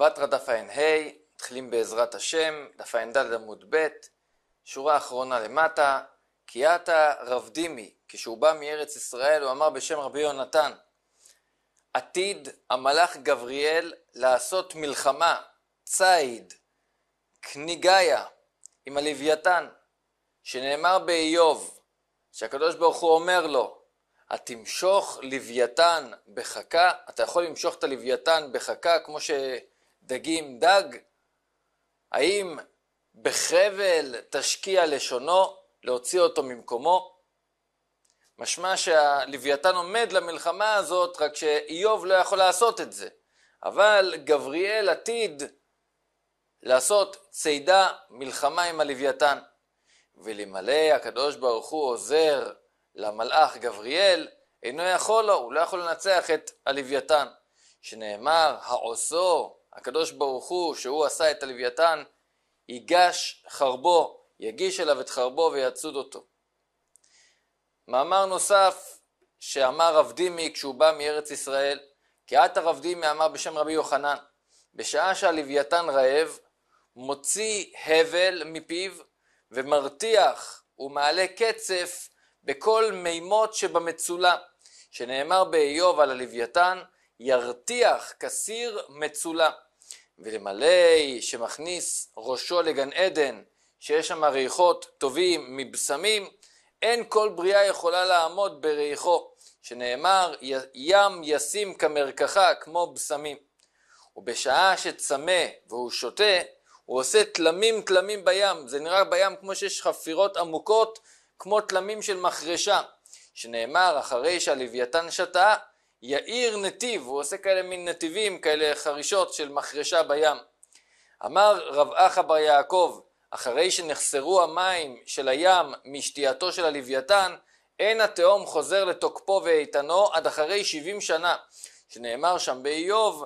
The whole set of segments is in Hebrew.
בבטרה דף ע"ה, מתחילים בעזרת השם, דף ע"ד עמוד ב', שורה אחרונה למטה, כי עתה רב דימי, כשהוא בא מארץ ישראל, הוא אמר בשם רבי יונתן, עתיד המלאך גבריאל לעשות מלחמה, ציד, קניגיה, עם הלוויתן, שנאמר באיוב, שהקדוש ברוך הוא אומר לו, התמשוך לוויתן בחכה, אתה יכול למשוך את הלוויתן בחכה כמו ש... דגים דג? האם בחבל תשקיע לשונו להוציא אותו ממקומו? משמע שהלוויתן עומד למלחמה הזאת, רק שאיוב לא יכול לעשות את זה. אבל גבריאל עתיד לעשות צידה מלחמה עם הלוויתן. ולמלא הקדוש ברוך הוא עוזר למלאך גבריאל, אינו יכול לו, הוא לא יכול לנצח את הלוויתן, שנאמר, העושו הקדוש ברוך הוא, שהוא עשה את הלוויתן, ייגש חרבו, יגיש אליו את חרבו ויצוד אותו. מאמר נוסף שאמר רב דימי כשהוא בא מארץ ישראל, כי את הרב דימי אמר בשם רבי יוחנן, בשעה שהלוויתן רעב, מוציא הבל מפיו ומרתיח ומעלה קצף בכל מימות שבמצולה, שנאמר באיוב על הלוויתן, ירתיח כסיר מצולה. ולמלא שמכניס ראשו לגן עדן, שיש שם ריחות טובים מבשמים, אין כל בריאה יכולה לעמוד בריחו, שנאמר ים ישים כמרקחה כמו בשמים. ובשעה שצמא והוא שותה, הוא עושה תלמים תלמים בים, זה נראה בים כמו שיש חפירות עמוקות, כמו תלמים של מחרשה, שנאמר אחרי שהלוויתן שתה, יאיר נתיב, הוא עושה כאלה מין נתיבים, כאלה חרישות של מחרשה בים. אמר רב אחא בר יעקב, אחרי שנחסרו המים של הים משתייתו של הלוויתן, אין התהום חוזר לתוקפו ואיתנו עד אחרי שבעים שנה, שנאמר שם באיוב,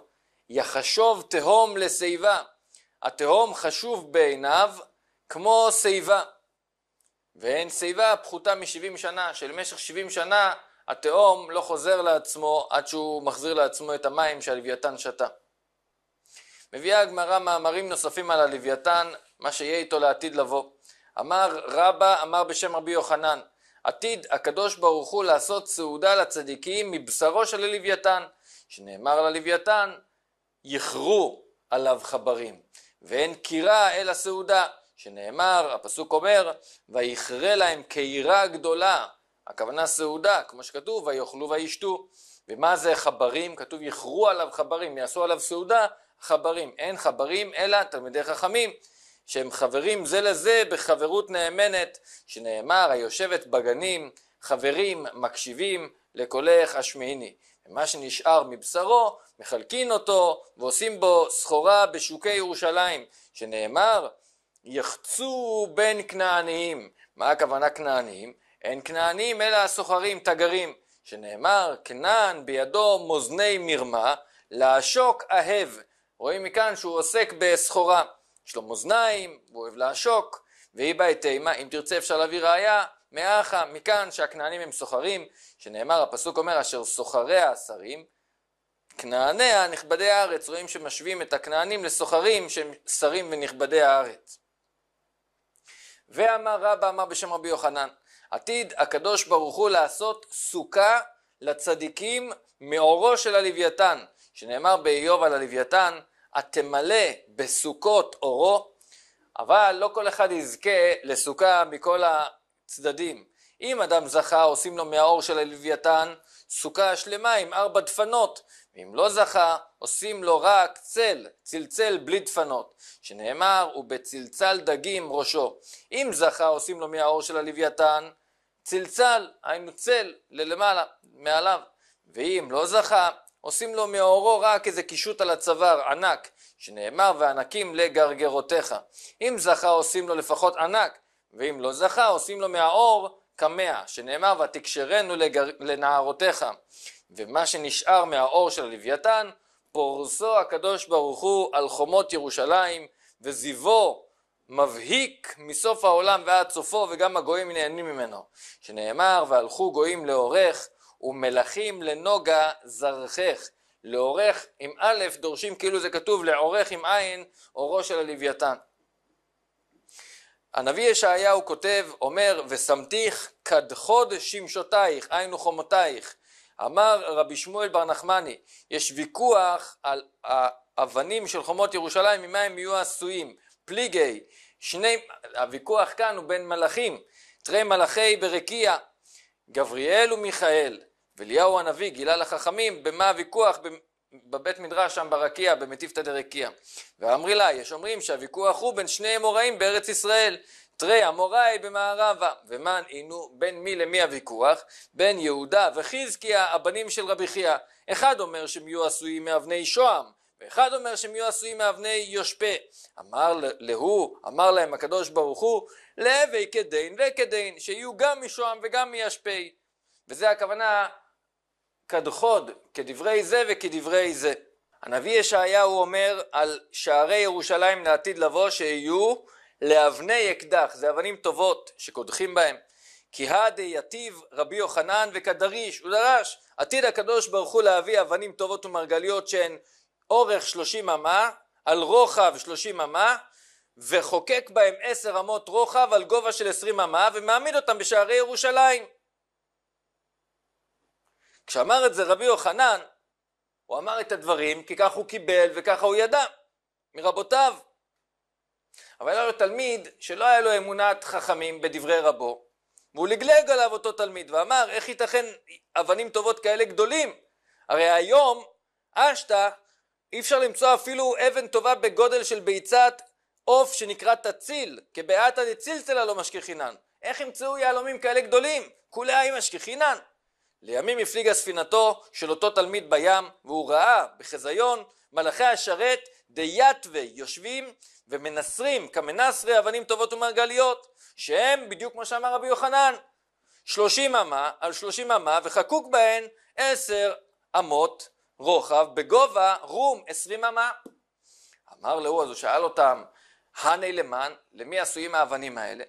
יחשוב תהום לשיבה. התהום חשוב בעיניו כמו שיבה. ואין שיבה פחותה משבעים שנה, שלמשך שבעים שנה התהום לא חוזר לעצמו עד שהוא מחזיר לעצמו את המים שהלוויתן שתה. מביאה הגמרא מאמרים נוספים על הלוויתן, מה שיהיה איתו לעתיד לבוא. אמר רבא, אמר בשם רבי יוחנן, עתיד הקדוש ברוך הוא לעשות סעודה לצדיקים מבשרו של הלוויתן, שנאמר ללוויתן, יכרו עליו חברים, ואין קירה אלא סעודה, שנאמר, הפסוק אומר, ויכרה להם קירה גדולה הכוונה סעודה, כמו שכתוב, ויאכלו וישתו. ומה זה חברים? כתוב יכרו עליו חברים, יעשו עליו סעודה, חברים. אין חברים אלא תלמידי חכמים, שהם חברים זה לזה בחברות נאמנת, שנאמר היושבת בגנים, חברים מקשיבים לקולך השמיעיני. ומה שנשאר מבשרו, מחלקין אותו ועושים בו סחורה בשוקי ירושלים, שנאמר יחצו בין כנעניים. מה הכוונה כנעניים? אין כנענים אלא הסוחרים תגרים, שנאמר כנען בידו מאזני מרמה, לעשוק אהב. רואים מכאן שהוא עוסק בסחורה. יש לו מאזניים, הוא אוהב לעשוק, והיא בה תימה, אם תרצה אפשר להביא ראייה, מאחה, מכאן שהכנענים הם סוחרים, שנאמר הפסוק אומר אשר סוחריה השרים, כנעניה נכבדי הארץ, רואים שמשווים את הכנענים לסוחרים שהם שרים ונכבדי הארץ. ואמר רבא אמר בשם רבי יוחנן עתיד הקדוש ברוך הוא לעשות סוכה לצדיקים מאורו של הלוויתן, שנאמר באיוב על הלוויתן, התמלא בסוכות אורו, אבל לא כל אחד יזכה לסוכה מכל הצדדים. אם אדם זכה עושים לו מהאור של הלוויתן סוכה שלמה עם ארבע דפנות, ואם לא זכה עושים לו רק צל, צלצל בלי דפנות, שנאמר ובצלצל דגים ראשו. אם זכה עושים לו מהאור של הלוויתן צלצל צל, ללמעלה, מעליו, ואם לא זכה, עושים לו מאורו רק איזה קישוט על הצוואר, ענק, שנאמר וענקים לגרגרותיך. אם זכה עושים לו לפחות ענק, ואם לא זכה עושים לו מהאור קמע, שנאמר ותקשרנו לגר... לנערותיך. ומה שנשאר מהאור של הלוויתן, פורסו הקדוש ברוך הוא על חומות ירושלים, וזיוו מבהיק מסוף העולם ועד סופו וגם הגויים נהנים ממנו שנאמר והלכו גויים לאורך ומלכים לנוגה זרחך לאורך עם א' דורשים כאילו זה כתוב לעורך עם עין אורו של הלוויתן הנביא ישעיהו כותב אומר ושמתיך כדחוד שמשותייך היינו חומותייך אמר רבי שמואל בר נחמני יש ויכוח על האבנים של חומות ירושלים ממה הם יהיו עשויים פליגי, שני, הוויכוח כאן הוא בין מלאכים, תרי מלאכי ברקיע, גבריאל ומיכאל, ואליהו הנביא גילה לחכמים במה הוויכוח בבית מדרש שם ברקיע, במטיפתא דרקיע. ואמרי לה, יש אומרים שהוויכוח הוא בין שני אמוראים בארץ ישראל, תרי אמוראי במערבה, ומן אינו בין מי למי הוויכוח? בין יהודה וחזקיה הבנים של רבי חייא. אחד אומר שהם יהיו עשויים מאבני שוהם, ואחד אומר שהם יהיו עשויים מאבני יושפה. אמר להוא, אמר להם הקדוש ברוך הוא, להווי כדין וכדין, שיהיו גם משוהם וגם מישפי. וזה הכוונה כדחוד, כדברי זה וכדברי זה. הנביא ישעיהו אומר על שערי ירושלים לעתיד לבוא שיהיו לאבני אקדח, זה אבנים טובות שקודחים בהם. כי הדי יתיב רבי יוחנן וכדריש, הוא דרש עתיד הקדוש ברוך הוא להביא אבנים טובות ומרגליות שהן אורך שלושים אמה, על רוחב שלושים אמה, וחוקק בהם עשר אמות רוחב על גובה של עשרים אמה, ומעמיד אותם בשערי ירושלים. כשאמר את זה רבי יוחנן, הוא אמר את הדברים כי כך הוא קיבל וככה הוא ידע מרבותיו. אבל היה לו תלמיד שלא היה לו אמונת חכמים בדברי רבו, והוא לגלג עליו אותו תלמיד ואמר איך ייתכן אבנים טובות כאלה גדולים? הרי היום אשתא אי אפשר למצוא אפילו אבן טובה בגודל של ביצת עוף שנקרא תציל, כבעתא דצילצלה לא משכיחינן. איך ימצאו יהלומים כאלה גדולים? כולי האם משכיחינן. לימים הפליגה ספינתו של אותו תלמיד בים, והוא ראה בחזיון מלאכי השרת דייתווה יושבים ומנסרים כמנסרי אבנים טובות ומרגליות, שהם בדיוק כמו שאמר רבי יוחנן, שלושים אמה על שלושים אמה וחקוק בהן עשר אמות רוחב בגובה רום עשרים אמה. אמר להוא, אז הוא שאל אותם, הני למן, למי עשויים האבנים האלה?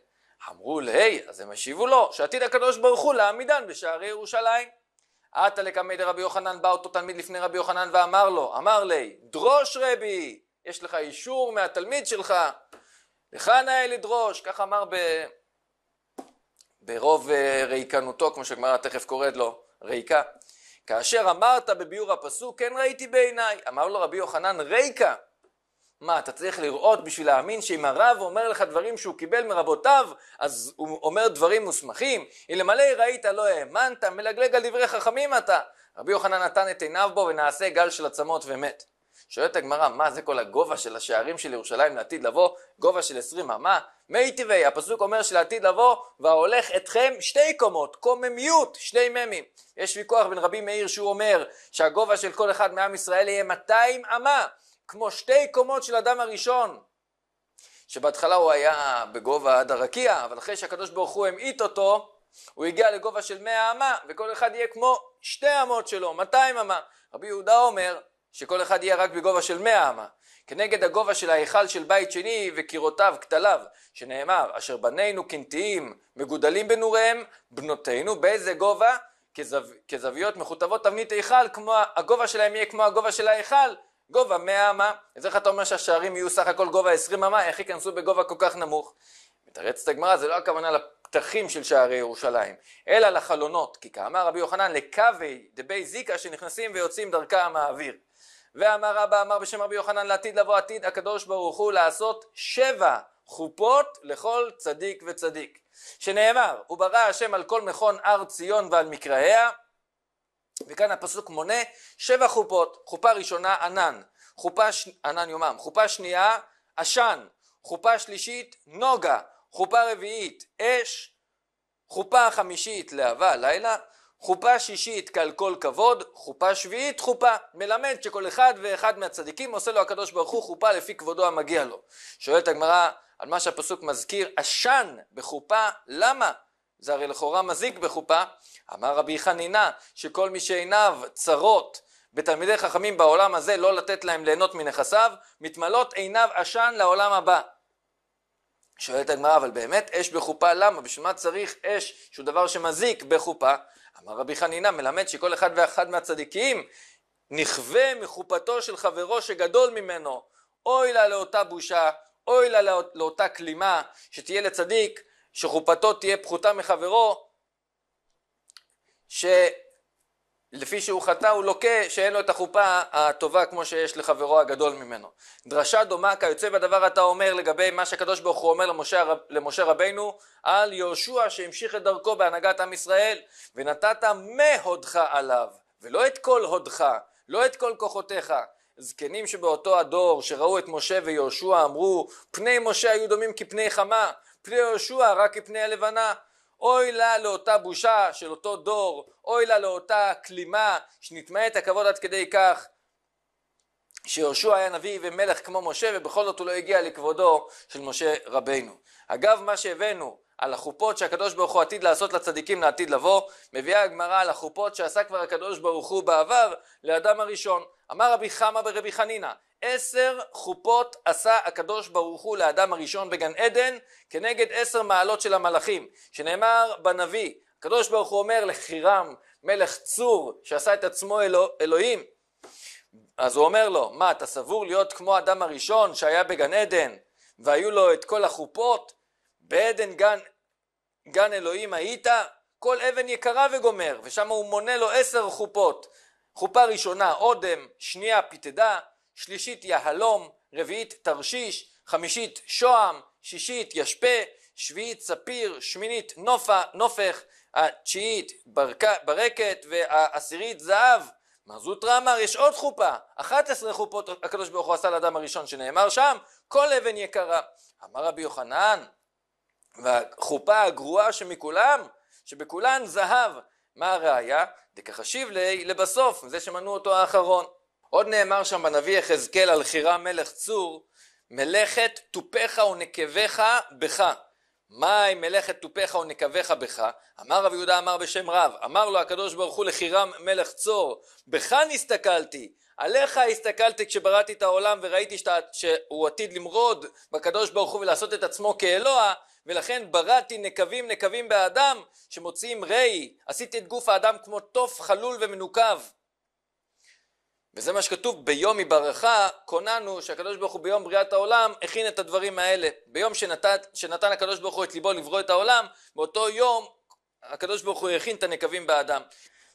אמרו להי, אז הם השיבו לו, שעתיד הקדוש ברוך הוא להעמידן בשערי ירושלים. עתה לקמד רבי יוחנן, בא אותו תלמיד לפני רבי יוחנן ואמר לו, אמר לי, דרוש רבי, יש לך אישור מהתלמיד שלך, לך נאה לדרוש, כך אמר ב... ברוב אה, ריקנותו, כמו שהגמרא תכף קוראת לו, ריקה. כאשר אמרת בביאור הפסוק, כן ראיתי בעיניי. אמר לו רבי יוחנן, ריקה. מה, אתה צריך לראות בשביל להאמין שאם הרב אומר לך דברים שהוא קיבל מרבותיו, אז הוא אומר דברים מוסמכים? אלמלא ראית לא האמנת, מלגלג על דברי חכמים אתה. רבי יוחנן נתן את עיניו בו ונעשה גל של עצמות ומת. שואלת הגמרא, מה זה כל הגובה של השערים של ירושלים לעתיד לבוא? גובה של עשרים אמה? מי טבעי, הפסוק אומר שלעתיד לבוא, וההולך אתכם שתי קומות, קוממיות, שני ממים. יש ויכוח בין רבי מאיר שהוא אומר שהגובה של כל אחד מעם ישראל יהיה 200 אמה, כמו שתי קומות של אדם הראשון. שבהתחלה הוא היה בגובה עד הרקיע, אבל אחרי שהקדוש ברוך הוא המעיט אותו, הוא הגיע לגובה של 100 אמה, וכל אחד יהיה כמו שתי אמות שלו, 200 אמה. רבי יהודה אומר, שכל אחד יהיה רק בגובה של מאה אמה, כנגד הגובה של ההיכל של בית שני וקירותיו, כתליו, שנאמר, אשר בנינו קנטיים מגודלים בנוריהם, בנותינו, באיזה גובה? כזו, כזוויות מכותבות תבנית היכל, כמו, הגובה שלהם יהיה כמו הגובה של ההיכל, גובה מאה אמה. אז איך אתה אומר שהשערים יהיו סך הכל גובה עשרים אמה, איך ייכנסו בגובה כל כך נמוך? מתרצת הגמרא, זה לא הכוונה לפתחים של שערי ירושלים, אלא לחלונות, כי כאמר רבי יוחנן, לקווי דבי זיקה שנכנסים ויוצאים דרכם האוויר. ואמר רבא אמר בשם רבי יוחנן לעתיד לבוא עתיד הקדוש ברוך הוא לעשות שבע חופות לכל צדיק וצדיק שנאמר וברא השם על כל מכון הר ציון ועל מקראיה וכאן הפסוק מונה שבע חופות חופה ראשונה ענן חופה ש... ענן יומם חופה שנייה עשן חופה שלישית נוגה חופה רביעית אש חופה חמישית להבה לילה חופה שישית כעל כל כבוד, חופה שביעית חופה. מלמד שכל אחד ואחד מהצדיקים עושה לו הקדוש ברוך הוא חופה לפי כבודו המגיע לו. שואלת הגמרא על מה שהפסוק מזכיר, עשן בחופה, למה? זה הרי לכאורה מזיק בחופה. אמר רבי חנינה שכל מי שעיניו צרות בתלמידי חכמים בעולם הזה לא לתת להם ליהנות מנכסיו, מתמלות עיניו עשן לעולם הבא. שואלת הגמרא, אבל באמת אש בחופה למה? בשביל מה צריך אש שהוא דבר שמזיק בחופה? אמר רבי חנינא מלמד שכל אחד ואחד מהצדיקים נכווה מחופתו של חברו שגדול ממנו. אוי לה לאותה בושה, אוי לה לאותה כלימה שתהיה לצדיק, שחופתו תהיה פחותה מחברו, ש... לפי שהוא חטא הוא לוקה שאין לו את החופה הטובה כמו שיש לחברו הגדול ממנו. דרשה דומה כיוצא בדבר אתה אומר לגבי מה שהקדוש ברוך הוא אומר למשה, רב, למשה רבנו על יהושע שהמשיך את דרכו בהנהגת עם ישראל ונתת מהודך עליו ולא את כל הודך, לא את כל כוחותיך. זקנים שבאותו הדור שראו את משה ויהושע אמרו פני משה היו דומים כפני חמה, פני יהושע רק כפני הלבנה אוי לה לאותה בושה של אותו דור, אוי לה לאותה כלימה שנתמעט הכבוד עד כדי כך שיהושע היה נביא ומלך כמו משה ובכל זאת הוא לא הגיע לכבודו של משה רבינו. אגב מה שהבאנו על החופות שהקדוש ברוך הוא עתיד לעשות לצדיקים לעתיד לבוא, מביאה הגמרא על החופות שעשה כבר הקדוש ברוך הוא בעבר לאדם הראשון. אמר רבי חמא ברבי חנינא, עשר חופות עשה הקדוש ברוך הוא לאדם הראשון בגן עדן כנגד עשר מעלות של המלאכים שנאמר בנביא הקדוש ברוך הוא אומר לחירם מלך צור שעשה את עצמו אלו, אלוהים אז הוא אומר לו מה אתה סבור להיות כמו האדם הראשון שהיה בגן עדן והיו לו את כל החופות בעדן גן, גן אלוהים היית כל אבן יקרה וגומר ושם הוא מונה לו עשר חופות חופה ראשונה אודם שנייה פיתדה שלישית יהלום, רביעית תרשיש, חמישית שוהם, שישית ישפה, שביעית ספיר, שמינית נופה, נופך, התשיעית ברק, ברקת והעשירית זהב. מה מזוטרא אמר יש עוד חופה, 11 חופות הקדוש ברוך הוא עשה לאדם הראשון שנאמר שם, כל אבן יקרה. אמר רבי יוחנן, והחופה הגרועה שמכולם, שבכולן זהב. מה הראיה? דכחשיב ליה לבסוף, זה שמנו אותו האחרון. עוד נאמר שם בנביא יחזקאל על חירה מלך צור, מלאכת תופיך ונקביך בך. מהי מלאכת תופיך ונקביך בך? אמר רב יהודה אמר בשם רב, אמר לו הקדוש ברוך הוא לחירם מלך צור, בך נסתכלתי, עליך הסתכלתי כשבראתי את העולם וראיתי שאתה, שהוא עתיד למרוד בקדוש ברוך הוא ולעשות את עצמו כאלוה ולכן בראתי נקבים נקבים באדם שמוציאים רי עשיתי את גוף האדם כמו תוף חלול ומנוקב וזה מה שכתוב ביום יברכה קוננו שהקדוש ברוך הוא ביום בריאת העולם הכין את הדברים האלה ביום שנת, שנתן הקדוש ברוך הוא את ליבו לברוא את העולם באותו יום הקדוש ברוך הוא הכין את הנקבים באדם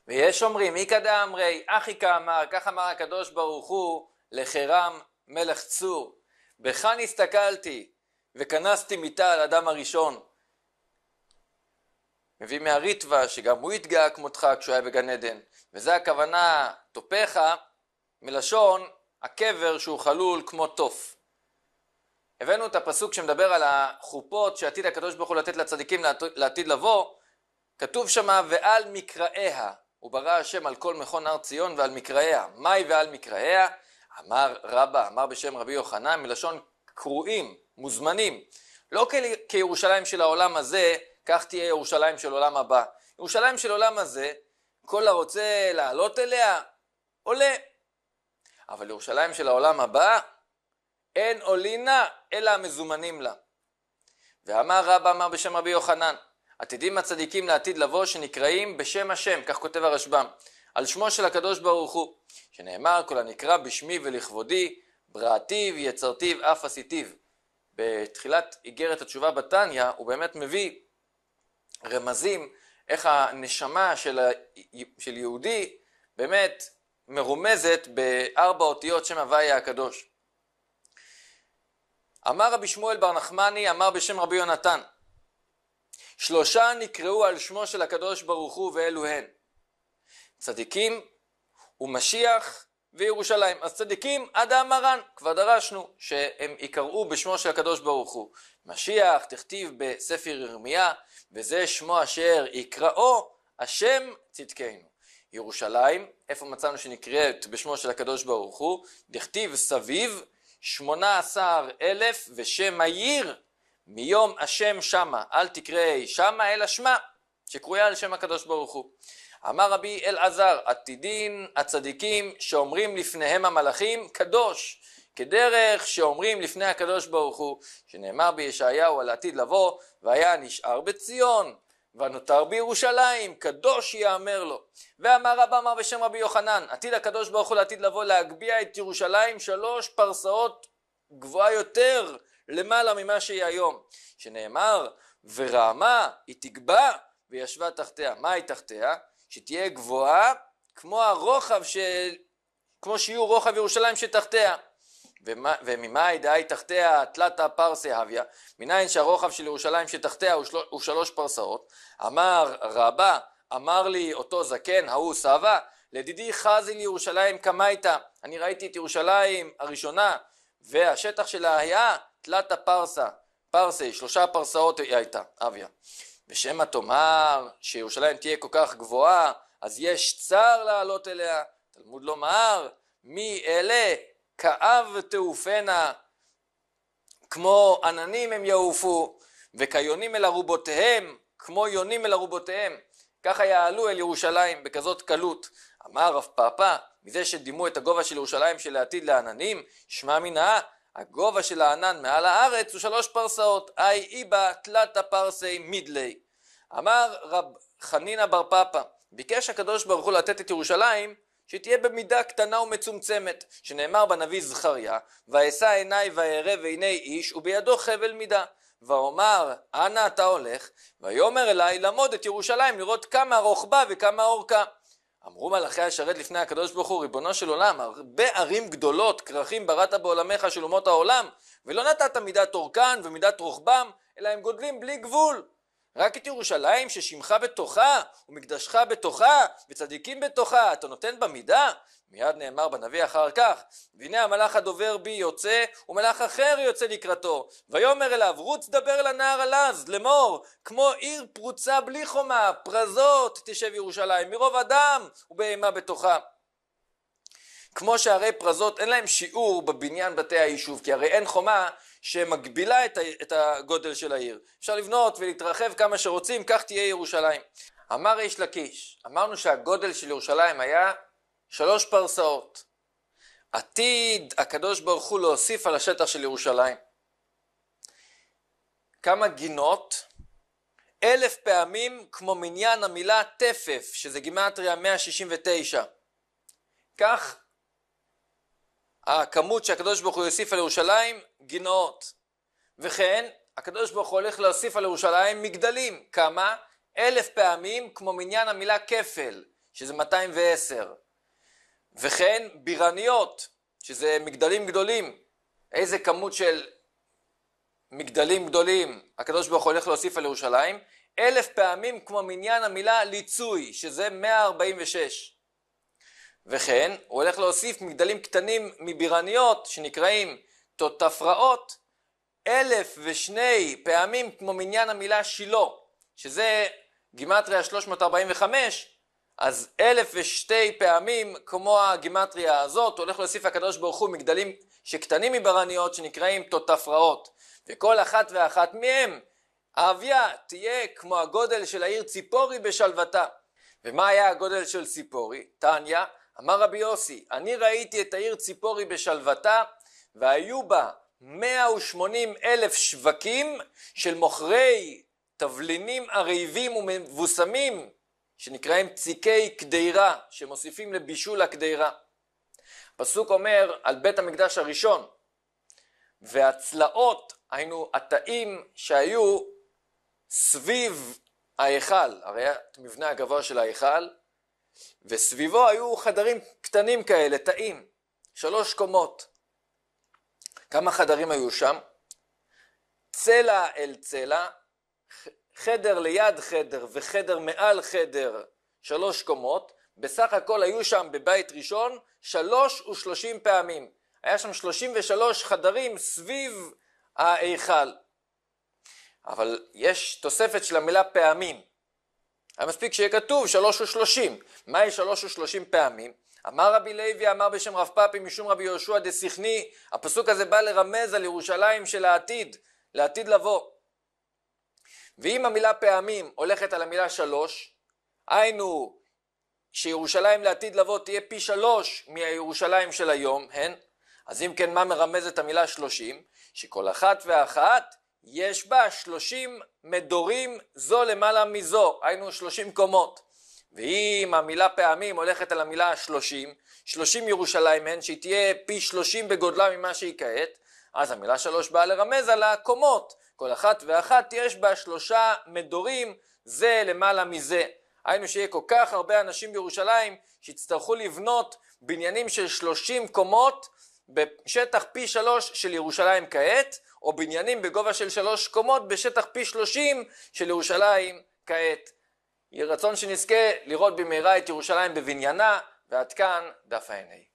ויש אומרים איכא דאמרי אחי כאמר כך אמר הקדוש ברוך הוא לחירם מלך צור בכאן הסתכלתי וכנסתי מיתה על אדם הראשון מביא מהריטווה שגם הוא התגאה כמותך כשהוא היה בגן עדן וזה הכוונה תופך מלשון הקבר שהוא חלול כמו תוף. הבאנו את הפסוק שמדבר על החופות שעתיד הקדוש ברוך הוא לתת לצדיקים לעתיד לבוא, כתוב שמה ועל מקראיה, ברא השם על כל מכון הר ציון ועל מקראיה. מהי ועל מקראיה? אמר רבא, אמר בשם רבי יוחנן, מלשון קרואים, מוזמנים. לא כ- כירושלים של העולם הזה, כך תהיה ירושלים של עולם הבא. ירושלים של עולם הזה, כל הרוצה לעלות אליה, עולה. אבל ירושלים של העולם הבא, אין עולינה אלא המזומנים לה. ואמר רבא אמר בשם רבי יוחנן, עתידים הצדיקים לעתיד לבוא שנקראים בשם השם, כך כותב הרשב"ם, על שמו של הקדוש ברוך הוא, שנאמר כל הנקרא בשמי ולכבודי, בראתיו, יצרתיו, אף עשיתיו. בתחילת איגרת התשובה בתניא הוא באמת מביא רמזים איך הנשמה של, ה... של יהודי באמת מרומזת בארבע אותיות שם הוויה הקדוש. אמר רבי שמואל בר נחמני, אמר בשם רבי יונתן, שלושה נקראו על שמו של הקדוש ברוך הוא ואלו הן, צדיקים ומשיח וירושלים. אז צדיקים עד המרן, כבר דרשנו שהם יקראו בשמו של הקדוש ברוך הוא. משיח תכתיב בספר ירמיה, וזה שמו אשר יקראו השם צדקנו. ירושלים, איפה מצאנו שנקראת בשמו של הקדוש ברוך הוא, דכתיב סביב שמונה עשר אלף ושם העיר מיום השם שמה, אל תקראי שמה אלא שמה, שקרויה על שם הקדוש ברוך הוא. אמר רבי אלעזר, עתידין הצדיקים שאומרים לפניהם המלאכים קדוש, כדרך שאומרים לפני הקדוש ברוך הוא, שנאמר בישעיהו על עתיד לבוא, והיה נשאר בציון. ונותר בירושלים, קדוש יאמר לו. ואמר רב אמר בשם רבי יוחנן, עתיד הקדוש ברוך הוא לעתיד לבוא להגביה את ירושלים שלוש פרסאות גבוהה יותר למעלה ממה שהיא היום, שנאמר ורעמה היא תגבה וישבה תחתיה. מה היא תחתיה? שתהיה גבוהה כמו הרוחב של... כמו שיהיו רוחב ירושלים שתחתיה. וממה הידעה היא תחתיה תלתה פרסי הוויה, מניין שהרוחב של ירושלים שתחתיה הוא, של, הוא שלוש פרסאות, אמר רבה, אמר לי אותו זקן, ההוא סבא, לדידי חזי לירושלים קמייתא, אני ראיתי את ירושלים הראשונה, והשטח שלה היה תלתה פרסה, פרסי, שלושה פרסאות היא הייתה, אביה. ושמא תאמר שירושלים תהיה כל כך גבוהה, אז יש צר לעלות אליה, תלמוד לומר, מי אלה כאב תעופנה, כמו עננים הם יעופו, וכיונים אל ארובותיהם, כמו יונים אל ארובותיהם. ככה יעלו אל ירושלים בכזאת קלות. אמר רב פאפא, מזה שדימו את הגובה של ירושלים שלעתיד לעננים, שמע מנאה, הגובה של הענן מעל הארץ הוא שלוש פרסאות, אי איבא תלתא פרסי מידלי. אמר רב חנינא בר פאפא, ביקש הקדוש ברוך הוא לתת את ירושלים שתהיה במידה קטנה ומצומצמת, שנאמר בנביא זכריה, ואשא עיניי ואראה והנה איש ובידו חבל מידה. ואומר, אנה אתה הולך? ויאמר אלי, למוד את ירושלים, לראות כמה רוחבה וכמה אורכה. אמרו מלאכי השרת לפני הקדוש ברוך הוא, ריבונו של עולם, הרבה ערים גדולות, כרכים בראת בעולמך של אומות העולם, ולא נתת מידת אורכן ומידת רוחבם, אלא הם גודלים בלי גבול. רק את ירושלים ששמך בתוכה ומקדשך בתוכה וצדיקים בתוכה אתה נותן במידה? מיד נאמר בנביא אחר כך והנה המלאך הדובר בי יוצא ומלאך אחר יוצא לקראתו ויאמר אליו רוץ דבר לנער הלז לאמור כמו עיר פרוצה בלי חומה פרזות תשב ירושלים מרוב אדם ובהמה בתוכה כמו שהרי פרזות אין להם שיעור בבניין בתי היישוב כי הרי אין חומה שמגבילה את, ה, את הגודל של העיר. אפשר לבנות ולהתרחב כמה שרוצים, כך תהיה ירושלים. אמר איש לקיש, אמרנו שהגודל של ירושלים היה שלוש פרסאות. עתיד הקדוש ברוך הוא להוסיף על השטח של ירושלים. כמה גינות, אלף פעמים כמו מניין המילה תפף, שזה גימטריה 169. כך הכמות שהקדוש ברוך הוא יוסיף על ירושלים, גנאות. וכן, הקדוש ברוך הוא הולך להוסיף על ירושלים מגדלים. כמה? אלף פעמים, כמו מניין המילה כפל, שזה 210. וכן, בירניות, שזה מגדלים גדולים. איזה כמות של מגדלים גדולים הקדוש ברוך הוא הולך להוסיף על ירושלים? אלף פעמים, כמו מניין המילה ליצוי, שזה 146. וכן, הוא הולך להוסיף מגדלים קטנים מבירניות שנקראים תותפרעות אלף ושני פעמים כמו מניין המילה שילה, שזה גימטריה 345, אז אלף ושתי פעמים כמו הגימטריה הזאת, הולך להוסיף הקדוש ברוך הוא מגדלים שקטנים מברניות שנקראים תותפרעות, וכל אחת ואחת מהם האביה תהיה כמו הגודל של העיר ציפורי בשלוותה. ומה היה הגודל של ציפורי? טניה אמר רבי יוסי, אני ראיתי את העיר ציפורי בשלוותה, והיו בה 180 אלף שווקים של מוכרי תבלינים ערבים ומבוסמים, שנקראים ציקי קדירה, שמוסיפים לבישול הקדירה. הפסוק אומר על בית המקדש הראשון, והצלעות, היינו התאים שהיו סביב ההיכל, הרי המבנה הגבוה של ההיכל, וסביבו היו חדרים קטנים כאלה, תאים, שלוש קומות. כמה חדרים היו שם? צלע אל צלע, חדר ליד חדר וחדר מעל חדר, שלוש קומות. בסך הכל היו שם בבית ראשון שלוש ושלושים פעמים. היה שם שלושים ושלוש חדרים סביב ההיכל. אבל יש תוספת של המילה פעמים. היה מספיק שיהיה כתוב שלוש ושלושים. מהי שלוש ושלושים פעמים? אמר רבי לוי, אמר בשם רב פאפי משום רבי יהושע דסיכני, הפסוק הזה בא לרמז על ירושלים של העתיד, לעתיד לבוא. ואם המילה פעמים הולכת על המילה שלוש, היינו שירושלים לעתיד לבוא תהיה פי שלוש מהירושלים של היום, הן? אז אם כן, מה מרמזת המילה שלושים? שכל אחת ואחת יש בה שלושים מדורים זו למעלה מזו, היינו שלושים קומות. ואם המילה פעמים הולכת על המילה שלושים, שלושים ירושלים הן, שהיא תהיה פי שלושים בגודלה ממה שהיא כעת, אז המילה שלוש באה לרמז על הקומות. כל אחת ואחת יש בה שלושה מדורים זה למעלה מזה. היינו שיהיה כל כך הרבה אנשים בירושלים שיצטרכו לבנות בניינים של שלושים קומות בשטח פי שלוש של ירושלים כעת, או בניינים בגובה של שלוש קומות בשטח פי שלושים של ירושלים כעת. יהי רצון שנזכה לראות במהרה את ירושלים בבניינה, ועד כאן דף הע"ה.